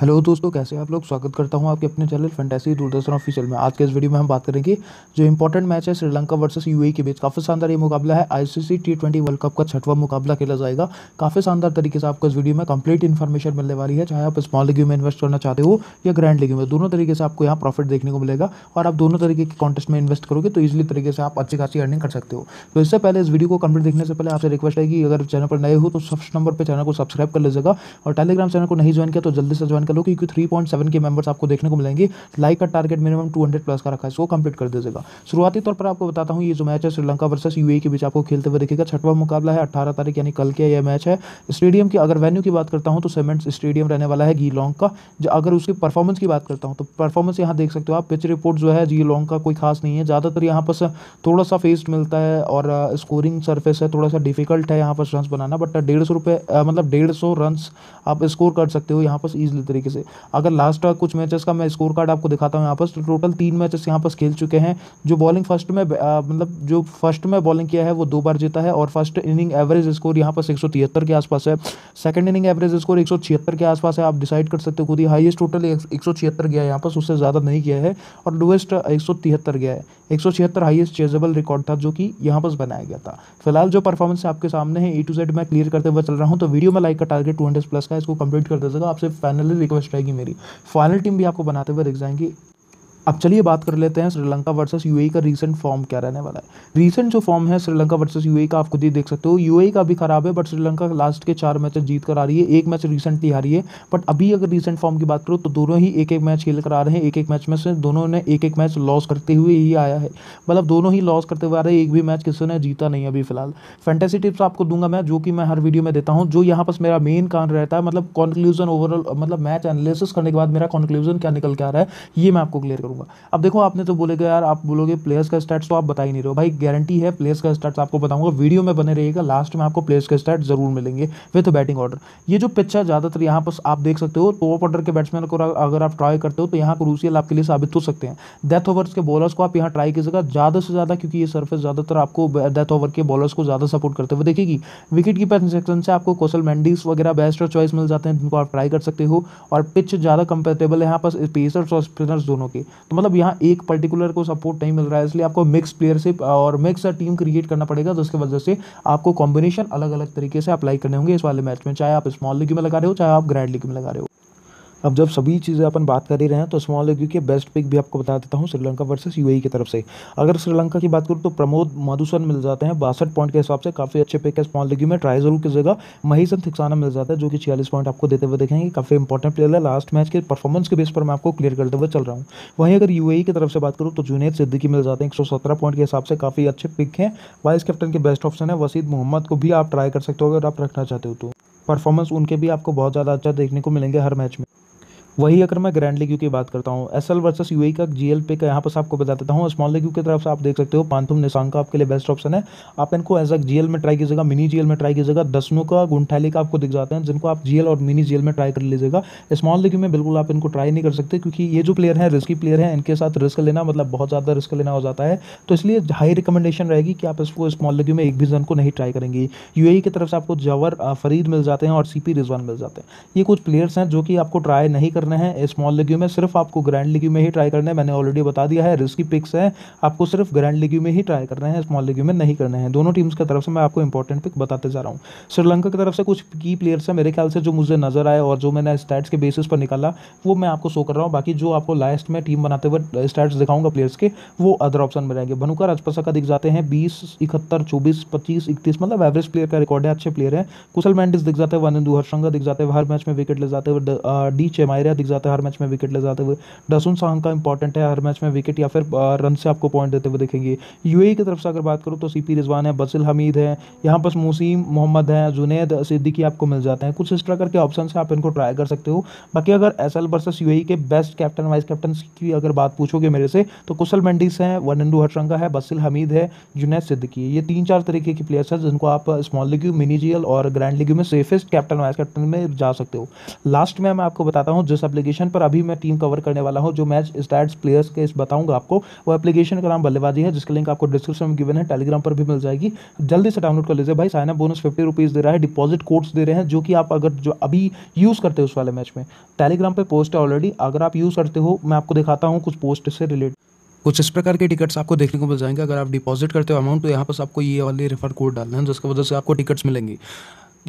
hello दोस्तों कैसे आप लोग स्वागत करता हूं आपके अपने चैनल फैंटेसी दूरदर्शन ऑफिशियल में आज के इस वीडियो में हम बात करेंगे जो इंपॉर्टेंट मैच है श्रीलंका वर्सेस यूएई e के बीच काफ़ी शानदार ये मुकाबला है ICC T twenty world cup का छठवां मुकाबला खेला जाएगा काफ़ी शानदार तरीके से आपको इस वीडियो में कंप्लीट इन्फॉर्मेशन मिलने वाली है चाहे आप स्मॉल लीग में इन्वेस्ट करना चाहते हो या ग्रैंड लीग में दोनों तरीके से आपको यहाँ प्रॉफिट देखने को मिलेगा और आप दोनों तरीके के कॉन्टेस्ट में इन्वेस्ट करोगे तो इजिली तरीके से आप अच्छी खासी अर्निंग कर सकते हो तो इससे पहले इस वीडियो को कंप्लीट देखने से पहले आपसे रिक्वेस्ट है कि अगर चैनल पर नए हो तो सबसे नंबर पर चैनल को सब्सक्राइब कर लीजिएगा और टेलीग्राम चैनल को नहीं ज्वाइन किया तो जल्दी से ज्वाइन कर लो क्योंकि थ्री पॉइंट सेवन के मेंबर्स आपको देखने को मिलेंगे लाइक का target minimum two hundred plus का रखा है इसको कंप्लीट कर दीजिएगा शुरुआती तौर पर आपको बताता हूँ ये जो मैच है श्रीलंका वर्सेस यूएई e के बीच आपको खेलते हुए देखेगा छठवा मुकाबला है अठारह तारीख यानी कल का यह मैच है स्टेडियम की अगर वेन्यू की बात करता हूँ तो सेमेंट्स स्टेडियम रहने वाला है गी लॉन्ग का जो अगर उसकी परफॉर्मेंस की बात करता हूँ तो परफॉर्मेंस यहाँ देख सकते हो आप पिच रिपोर्ट जो है जी लॉन्ग का कोई खास नहीं है ज़्यादातर यहाँ पर थोड़ा सा फेस्ट मिलता है और स्कोरिंग सर्फेस है थोड़ा सा डिफिकल्ट है यहाँ पर रन बनाना बट डेढ़ सौ रुपये मतलब डेढ़ सौ रन आप स्कोर कर सकते हो यहाँ पर ईजिली तरीके से अगर लास्ट का कुछ मैचेस का मैं स्कोर कार्ड आपको दिखाता हूँ यहाँ पर तो टोटल तीन मैचेस यहाँ पर खेल चुके हैं जो बॉलिंग फर्स्ट में मतलब जो फर्स्ट में बॉलिंग किया है वो दो बार जीता है और फर्स्ट इनिंग एवरेज स्कोर यहाँ पर एक के आसपास है सेकंड इनिंग एवरेज स्कोर एक के आसपास है आप डिसाइड कर सकते हो खुद ही हाइएस्ट टोटल एक गया है यहाँ पर उससे ज़्यादा नहीं किया है और लोएस्ट एक गया है एक हाईएस्ट चेजेबल रिकॉर्ड था जो कि यहाँ पर बनाया गया था फिलहाल जो परफॉर्मेंस आपके सामने है ए टू जेड मैं क्लियर करते हुए चल रहा हूँ तो वीडियो में लाइक का टारगेट टू प्लस का इसको कंप्लीट कर दीजिएगा आपसे फाइनली रिक्वेस्ट रहेगी मेरी फाइनल टीम भी आपको बनाते हुए दिख जाएंगी अब चलिए बात कर लेते हैं श्रीलंका वर्सेस यूएई e का रीसेंट फॉर्म क्या रहने वाला है रीसेंट जो फॉर्म है श्रीलंका वर्सेस यूएई e का आप खुद ही देख सकते हो यूएई e का भी खराब है बट श्रीलंका लास्ट के चार मैचेस जीत कर आ रही है एक मैच रिसेंटली हारी है बट अभी अगर रीसेंट फॉर्म की बात करो तो दोनों ही एक एक मैच खेल कर आ रहे हैं एक एक मैच में से दोनों ने एक एक मैच लॉस करते हुए ही आया है मतलब दोनों ही लॉस करते हुए आ रहे हैं एक भी मैच किसी ने जीता नहीं अभी फिलहाल फैंटेसी टिप्स आपको दूंगा मैं जो कि मैं हर वीडियो में देता हूँ जो यहाँ पर मेरा मेन कारण रहता है मतलब कॉन्क्लूजन ओवरऑल मतलब मैच एनालिसिस करने के बाद मेरा कॉन्क्लूजन क्या निकल के आ रहा है ये मैं आपको क्लियर करूँगा होगा अब देखो आपने तो बोलेगा यार आप बोलोगे प्लेयर्स का स्टार्ट तो आप बता ही नहीं रहे हो भाई गारंटी है प्लेयर्स का स्टार्ट आपको बताऊंगा वीडियो में बने रहिएगा लास्ट में आपको प्लेयर्स का स्टार्ट जरूर मिलेंगे विथ बैटिंग ऑर्डर ये जो पिक्चर ज़्यादातर यहाँ पर आप देख सकते हो टॉप ऑर्डर के बैट्समैन को अगर आप ट्राई करते हो तो यहाँ क्रूसियल आपके लिए साबित हो सकते हैं डेथ ओवर्स के बॉलर्स को आप यहाँ ट्राई कीजिएगा ज़्यादा से ज़्यादा क्योंकि ये सर्फेस ज़्यादातर आपको डेथ ओवर के बॉलर्स को ज़्यादा सपोर्ट करते हुए देखेगी विकेट कीपर सेक्शन से आपको कौशल मैंडिस वगैरह बेस्ट चॉइस मिल जाते हैं जिनको आप ट्राई कर सकते हो और पिच ज़्यादा कंपेटेबल है यहाँ पर पेसर्स और स्पिनर्स दोनों के तो मतलब यहाँ एक पर्टिकुलर को सपोर्ट नहीं मिल रहा है इसलिए आपको मिक्स प्लेयरशिप और मिक्स टीम क्रिएट करना पड़ेगा तो वजह से आपको कॉम्बिनेशन अलग अलग तरीके से अप्लाई करने होंगे इस वाले मैच में चाहे आप स्मॉल लीग में लगा रहे हो चाहे आप ग्रैंड लीग में लगा रहे हो अब जब सभी चीज़ें अपन बात कर ही रहे हैं तो स्मॉल लेग्यू के बेस्ट पिक भी आपको बता देता हूँ श्रीलंका वर्सेस यूएई e की तरफ से अगर श्रीलंका की बात करूँ तो प्रमोद मधुसन मिल जाते हैं बासठ पॉइंट के हिसाब से काफ़ी अच्छे पिक है स्मॉल लेग्यू में ट्राई जरूर कीजिएगा महीसन थिक्साना मिल जाता है जो कि छियालीस पॉइंट आपको देते हुए देखेंगे काफ़ी इंपॉर्टेंट प्लेयर है लास्ट मैच के परफॉर्मेंस के बेस पर मैं आपको क्लियर करते हुए चल रहा हूँ वहीं अगर यू e की तरफ से बात करूँ तो जुनेद सिद्दीकी मिल जाते हैं एक पॉइंट के हिसाब से काफ़ी अच्छे पिक हैं वाइस कैप्टन के बेस्ट ऑप्शन है वसीद मोहम्मद को भी आप ट्राई कर सकते हो अगर आप रखना चाहते हो तो परफॉर्मेंस उनके भी आपको बहुत ज़्यादा अच्छा देखने को मिलेंगे हर मैच में वही अगर मैं ग्रैंड लीग की बात करता हूँ एस एल वर्सेस यू का जी एल पे का यहाँ पर आपको बता देता हूँ स्मॉल लीग की तरफ से आप देख सकते हो पांथुम निशांग का आपके लिए बेस्ट ऑप्शन है आप इनको एज अ जी में ट्राई कीजिएगा मिनी जी में ट्राई कीजिएगा दसनों का गुंठाली का आपको दिख जाते हैं जिनको आप जी और मिनी जी में ट्राई कर लीजिएगा स्मॉल लीग में बिल्कुल आप इनको ट्राई नहीं कर सकते क्योंकि ये जो प्लेयर है रिस्की प्लेयर है इनके साथ रिस्क लेना मतलब बहुत ज़्यादा रिस्क लेना हो जाता है तो इसलिए हाई रिकमेंडेशन रहेगी कि आप इसको स्मॉल लीग में एक भी जन को नहीं ट्राई करेंगे यू e की तरफ से आपको जवर फरीद मिल जाते हैं और सी रिजवान मिल जाते हैं ये कुछ प्लेयर्स हैं जो कि आपको ट्राई नहीं कर करने हैं स्मॉल लिग्यू में सिर्फ आपको ग्रैंड लिग्यू में ही ट्राई करने हैं मैंने ऑलरेडी बता दिया है रिस्की पिक्स है आपको सिर्फ ग्रैंड लिग्यू में ही ट्राई करना है स्मॉल लिग्यू में नहीं करने हैं दोनों टीम्स की तरफ से मैं आपको इंपॉर्टेंट पिक बताते जा रहा हूँ श्रीलंका की तरफ से कुछ की प्लेयर्स हैं मेरे ख्याल से जो मुझे नजर आए और जो मैंने स्टैट्स के बेसिस पर निकाला वो मैं आपको शो कर रहा हूँ बाकी जो आपको लास्ट में टीम बनाते हुए स्टैट्स दिखाऊंगा प्लेयर्स के वो अदर ऑप्शन में रहेंगे भनुका राजपसा का दिख जाते हैं बीस इकहत्तर चौबीस पच्चीस इकतीस मतलब एवरेज प्लेयर का रिकॉर्ड है अच्छे प्लेयर है कुशल मैंडिस दिख जाते हैं वन इंदू हर्षंगा दिख जाते हैं हर मैच में विकेट ले जाते हैं डी चेमायरा दिख जाता है हर मैच में विकेट ले जाते हुए डसून सांग का इंपॉर्टेंट है हर मैच में विकेट या फिर रन से आपको पॉइंट देते हुए देखेंगे यू e की तरफ से अगर बात करूँ तो सी रिजवान है बसिल हमीद है यहाँ पर मोसीम मोहम्मद है जुनेद सिद्दीकी आपको मिल जाते हैं कुछ इस तरह करके ऑप्शन से आप इनको ट्राई कर सकते हो बाकी अगर एस एल वर्सेस यू के बेस्ट कैप्टन वाइस कैप्टन की अगर बात पूछोगे मेरे से तो कुशल मेंडिस हैं वनंडू हटरंगा है बसिल हमीद है जुनेद सिद्दीकी ये तीन चार तरीके के प्लेयर्स हैं जिनको आप स्मॉल लीग मिनी जीएल और ग्रैंड लीग में सेफेस्ट कैप्टन वाइस कैप्टन में जा सकते हो लास्ट में मैं आपको बताता हूँ जिस एप्लीकेशन पर अभी मैं टीम कवर करने वाला हूँ जो मैच स्टैट्स प्लेयर्स के बताऊंगा आपको वो एप्लीकेशन का नाम बल्लेबाजी है जिसका लिंक आपको डिस्क्रिप्शन में गिवन है टेलीग्राम पर भी मिल जाएगी जल्दी से डाउनलोड कर लीजिए भाई sign up bonus fifty rupees दे रहा है डिपॉजिट कोड्स दे रहे हैं जो कि आप अगर जो अभी यूज़ करते हो उस वाले मैच में टेलीग्राम पर पोस्ट है ऑलरेडी अगर आप यूज़ करते हो मैं आपको दिखाता हूँ कुछ पोस्ट से रिलेटेड कुछ इस प्रकार के टिकट्स आपको देखने को मिल जाएंगे अगर आप डिपॉजिट करते हो अमाउंट तो यहाँ पर आपको ये वाले रेफर कोड डालना है जिसकी वजह से आपको टिकट्स मिलेंगी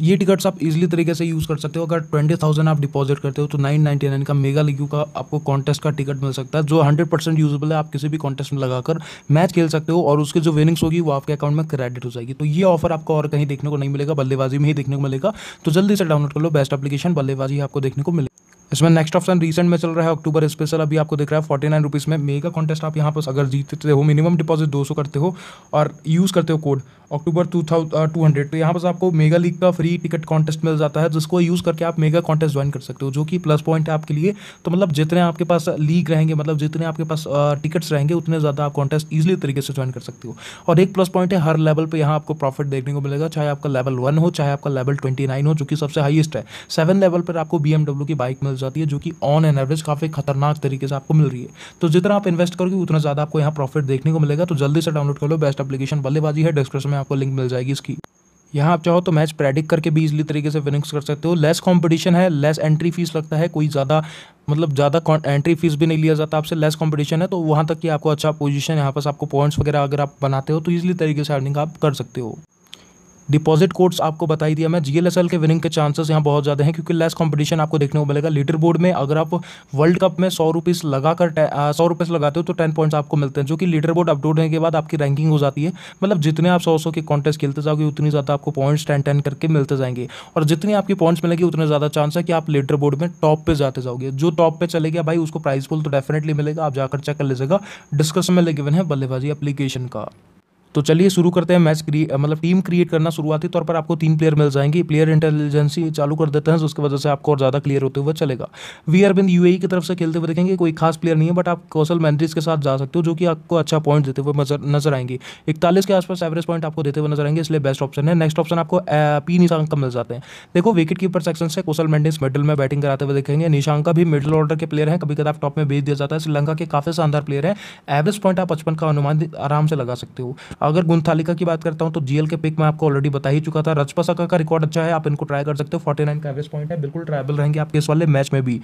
ये टिकट्स आप इजीली तरीके से यूज़ कर सकते हो अगर ट्वेंटी थाउजेंड आप डिपॉजिट करते हो तो नाइन नाइन्टी नाइन का मेगा लीग का आपको कॉन्टेस्ट का टिकट मिल सकता है जो हंड्रेड परसेंट यूजबल है आप किसी भी कॉन्टेस्ट में लगाकर मैच खेल सकते हो और उसकी जो विनिंग्स होगी वो आपके अकाउंट में क्रेडिट हो जाएगी तो ये ऑफर आपको और कहीं देखने को नहीं मिलेगा बल्लेबाजी में ही देखने को मिलेगा तो जल्दी से डाउनलोड कर लो बेस्ट एप्लीकेशन बल्लेबाजी आपको देखने को मिलेगा इसमें नेक्स्ट ऑप्शन रिसेंट में चल रहा है अक्टूबर स्पेशल अभी आपको दिख रहा है फोर्टी नाइन रुपीज़ में मेगा कॉन्टेस्ट आप यहाँ पर अगर जीतते हो मिनिमम डिपॉजिट दो सौ करते हो और यूज़ करते हो code October two thousand two hundred तो यहाँ पर आपको मेगा लीग का फ्री टिकट कॉन्टेस्ट मिल जाता है जिसको यूज़ करके आप मेगा कॉन्टेस्ट ज्वाइन कर सकते हो जो कि प्लस पॉइंट है आपके लिए तो मतलब जितने आपके पास लीग रहेंगे मतलब जितने आपके पास टिकट्स uh, रहेंगे उतने ज़्यादा आप कॉन्टेस्ट ईजिली तरीके से ज्वाइन कर सकते हो और एक प्लस पॉइंट है हर लेवल पर यहाँ आपको प्रॉफिट देखने को मिलेगा चाहे आपका लेवल वन हो चाहे आपका लेवल ट्वेंटी नाइन हो जो कि सबसे हाइएस्ट है सेवन लेवल पर आपको बी की बाइक मिल जाती है जो कि ऑन एन एवरेज काफ़ी खतरनाक तरीके से आपको मिल रही है तो जितना आप इन्वेस्ट करोगे उतना ज़्यादा आपको यहाँ प्रॉफिट देखने को मिलेगा तो जल्दी से डाउनलोड कर लो बेस्ट एप्लीकेशन बल्लेबाजी है डिस्क्रिप्शन में आपको लिंक मिल जाएगी इसकी यहाँ आप चाहो तो मैच प्रेडिक्ट करके भी इजली तरीके से विनिंग्स कर सकते हो लेस कंपटीशन है लेस एंट्री फीस लगता है कोई ज़्यादा मतलब ज़्यादा एंट्री फीस भी नहीं लिया जाता आपसे लेस कंपटीशन है तो वहाँ तक कि आपको अच्छा पोजीशन यहाँ पर आपको पॉइंट्स वगैरह अगर आप बनाते हो तो ईजिली तरीके से अर्निंग आप कर सकते हो डिपॉजिट कोड्स आपको बताई दिया मैं जीएलएसएल के विनिंग के चांसेस यहाँ बहुत ज़्यादा हैं क्योंकि लेस कंपटीशन आपको देखने को मिलेगा लीडर बोर्ड में अगर आप वर्ल्ड कप में सौ रुपीस लगाकर सौ रुपीस लगाते हो तो टेन पॉइंट्स आपको मिलते हैं जो कि लीडर बोर्ड अपडेट होने के बाद आपकी रैंकिंग हो जाती है मतलब जितने आप सौ सौ के कॉन्टेस्ट खेलते जाओगे उतनी ज़्यादा आपको पॉइंट्स टेन टेन करके मिलते जाएंगे और जितनी आपकी पॉइंट्स मिलेगी उतने ज़्यादा चांस है कि आप लीडर बोर्ड में टॉप पर जाते जाओगे जो टॉप पर चले गया भाई उसको प्राइस पुल तो डेफिनेटली मिलेगा आप जाकर चेक कर लीजिएगा डिस्कशन में ले है बल्लेबाजी एप्लीकेशन का तो चलिए शुरू करते हैं मैच क्रिए मतलब टीम क्रिएट करना शुरुआती तौर पर आपको तीन प्लेयर मिल जाएंगे प्लेयर इंटेलिजेंसी चालू कर देते हैं जिसकी उसकी वजह से आपको और ज़्यादा क्लियर होते हुए चलेगा वी अरबिंद यू की तरफ से खेलते हुए देखेंगे कोई खास प्लेयर नहीं है बट आप कौशल मैंड्रीज के साथ जा सकते हो जो कि आपको अच्छा पॉइंट देते हुए नजर आएंगे इकतालीस के आसपास एवरेज पॉइंट आपको देते हुए नजर आएंगे इसलिए बेस्ट ऑप्शन है नेक्स्ट ऑप्शन आपको पी निशांक मिल जाते हैं देखो विकेट कीपर सेक्शन से कौशल मैंड्रीज मिडल में बैटिंग कराते हुए देखेंगे निशांक भी मिडिल ऑर्डर के प्लेयर हैं कभी कभी टॉप में भेज दिया जाता है श्रीलंका के काफ़ी शानदार प्लेयर हैं एवरेज पॉइंट आप पचपन का अनुमान आराम से लगा सकते हो अगर गुंथालिका की बात करता हूं तो जीएल के पिक मैं आपको ऑलरेडी बता ही चुका था रजपसका का रिकॉर्ड अच्छा है आप इनको ट्राई कर सकते हो फोर्टी नाइन का एवरेज पॉइंट है बिल्कुल ट्राइबल रहेंगे आपके इस वाले मैच में भी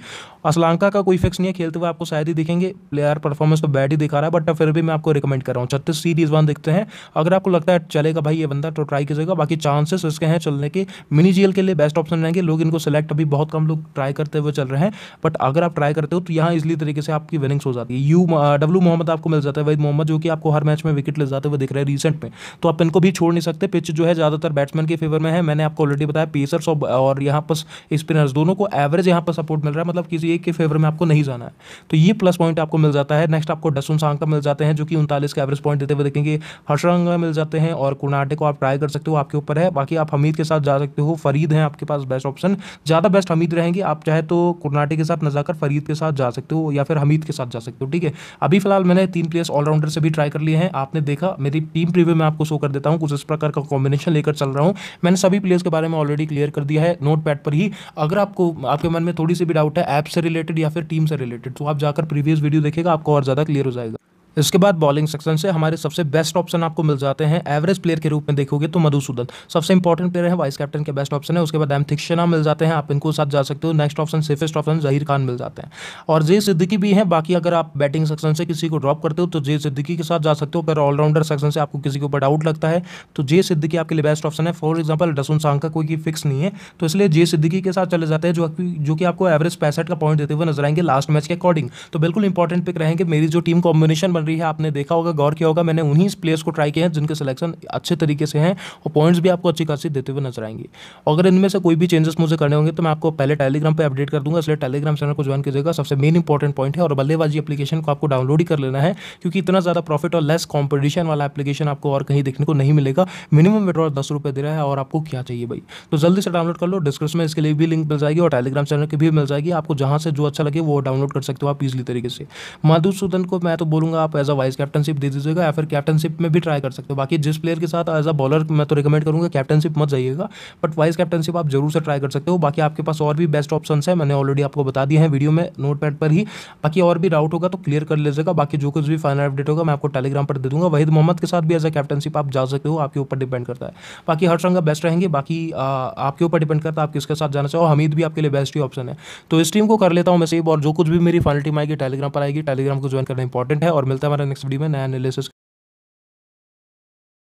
असलांका का कोई फिक्स नहीं है खेलते हुए आपको शायद ही दिखेंगे प्लेयर परफॉर्मेंस तो बैड ही दिखा रहा है बट फिर भी मैं आपको रिकमेंड कर रहा हूँ छत्तीस सीरीज वन देखते हैं अगर आपको लगता है चलेगा भाई ये बंदा तो ट्राई कीजिएगा बाकी चांसेस इसके हैं चलने के मिनी जीएल के लिए बेस्ट ऑप्शन रहेंगे लोग इनको सेलेक्ट अभी बहुत कम लोग ट्राई करते हुए चल रहे हैं बट अगर आप ट्राई करते हो तो यहाँ इजली तरीके से आपकी विनिंग्स हो जाती है यू डब्ल्यू मोहम्मद आपको मिल जाता है वही मोहम्मद जो कि आपको हर मैच में विकेट ले जाते हुए दिख रहे हैं रिसेंट में तो आप इनको भी छोड़ नहीं सकते पिच जो है ज़्यादातर बैट्समैन के फेवर में है मैंने आपको ऑलरेडी बताया पेसर्स और, और यहाँ पर स्पिनर्स दोनों को एवरेज यहाँ पर सपोर्ट मिल रहा है मतलब किसी एक के फेवर में आपको नहीं जाना है तो ये प्लस पॉइंट आपको मिल जाता है नेक्स्ट आपको डसुन सांग का मिल जाते हैं जो कि उनतालीस के एवरेज पॉइंट देते हुए देखेंगे हर्षरंग मिल जाते हैं और कुर्नाटे को आप ट्राई कर सकते हो आपके ऊपर है बाकी आप हमीद के साथ जा सकते हो फरीद हैं आपके पास बेस्ट ऑप्शन ज़्यादा बेस्ट हमीद रहेंगे आप चाहे तो कुर्नाटे के साथ न जाकर फरीद के साथ जा सकते हो या फिर हमीद के साथ जा सकते हो ठीक है अभी फिलहाल मैंने तीन प्लेयर्स ऑलराउंडर से भी ट्राई कर लिए हैं आपने देखा मेरी टीम प्रीव्यू में आपको शो कर देता हूँ कुछ इस प्रकार का कॉम्बिनेशन लेकर चल रहा हूँ मैंने सभी प्लेयर्स के बारे में ऑलरेडी क्लियर कर दिया है नोट पर ही अगर आपको आपके मन में थोड़ी सी भी डाउट है ऐप से रिलेटेड या फिर टीम से रिलेटेड तो आप जाकर प्रीवियस वीडियो देखेगा आपको और ज़्यादा क्लियर हो जाएगा इसके बाद बॉलिंग सेक्शन से हमारे सबसे बेस्ट ऑप्शन आपको मिल जाते हैं एवरेज प्लेयर के रूप में देखोगे तो मधुसूदन सबसे इंपॉर्टेंट प्लेयर है वाइस कैप्टन के बेस्ट ऑप्शन है उसके बाद एम थिक्शना मिल जाते हैं आप इनको साथ जा सकते हो next option safest option Zaheer Khan मिल जाते हैं और जे सिद्दीकी भी है बाकी अगर आप बैटिंग सेक्शन से किसी को ड्रॉप करते हो तो जे सिद्दीकी के साथ जा सकते हो अगर ऑलराउंडर सेक्शन से आपको किसी के ऊपर डाउट लगता है तो जे सिद्दीकी आपके लिए बेस्ट ऑप्शन है फॉर एग्जाम्पल रसून सांग का कोई फिक्स नहीं है तो इसलिए जे सिद्दीकी के साथ चले जाते हैं जो जो कि आपको एवरेज पैसठ का पॉइंट देते हुए नजर आएंगे लास्ट मैच के अकॉर्डिंग तो बिल्कुल इंपॉर्टेंट पिक रहेंगे मेरी जो टीम कॉम्बिनेशन बन रही है आपने देखा होगा गौर किया होगा मैंने उन्हीं प्लेयर्स को ट्राई किया है जिनके सिलेक्शन अच्छे तरीके से हैं और पॉइंट्स भी आपको अच्छी खासी देते हुए नजर आएंगे अगर इनमें से कोई भी चेंजेस मुझे करने होंगे तो मैं आपको पहले टेलीग्राम पर अपडेट कर दूंगा इसलिए टेलीग्राम चैनल को ज्वाइन कीजिएगा सबसे मेन इंपॉर्टेंट पॉइंट है और बल्लेबाजी एप्लीकेशन को आपको डाउनलोड ही कर लेना है क्योंकि इतना ज़्यादा प्रॉफिट और लेस कॉम्पिटिशन वाला एप्लीकेशन आपको और कहीं देखने को नहीं मिलेगा मिनिमम विड्रॉ दस रुपये दे रहा है और आपको क्या चाहिए भाई तो जल्दी से डाउनलोड कर लो डिस्क्रिप्शन में इसके लिए भी लिंक मिल जाएगी और टेलीग्राम चैनल की भी मिल जाएगी आपको जहाँ से जो अच्छा लगे वो डाउनलोड कर सकते हो आप इजिली तरीके से मधुसूदन को मैं तो बोलूँगा आप आपको एज अ वाइस कैप्टनशिप दे दीजिएगा या फिर कैप्टनशिप में भी ट्राई कर सकते हो बाकी जिस प्लेयर के साथ एज अ बॉलर मैं तो रिकमेंड करूँगा कैप्टनशिप मत जाइएगा बट वाइस कैप्टनशिप आप जरूर से ट्राई कर सकते हो बाकी आपके पास और भी बेस्ट ऑप्शन है मैंने ऑलरेडी आपको बता दिया है वीडियो में नोट पैड पर ही बाकी और भी डाउट होगा तो क्लियर कर लीजिएगा बाकी जो कुछ भी फाइनल अपडेट होगा मैं आपको टेलीग्राम पर दे दूंगा वहीद मोहम्मद के साथ भी एज अ कैप्टनशिप आप जा सकते हो आपके ऊपर डिपेंड करता है बाकी हर संग बेस्ट रहेंगे बाकी आपके ऊपर डिपेंड करता है आप किसके साथ जाना चाहो हमीद भी आपके लिए बेस्ट ही ऑप्शन है तो इस टीम को कर लेता हूँ मैं सही और जो कुछ भी मेरी फाइनल टीम आएगी टेलीग्राम पर आएगी टेलीग्राम को ज्वाइन करना इंपॉर्टेंट है और मिलता मिलता है हमारा नेक्स्ट वीडियो में नया एनालिसिस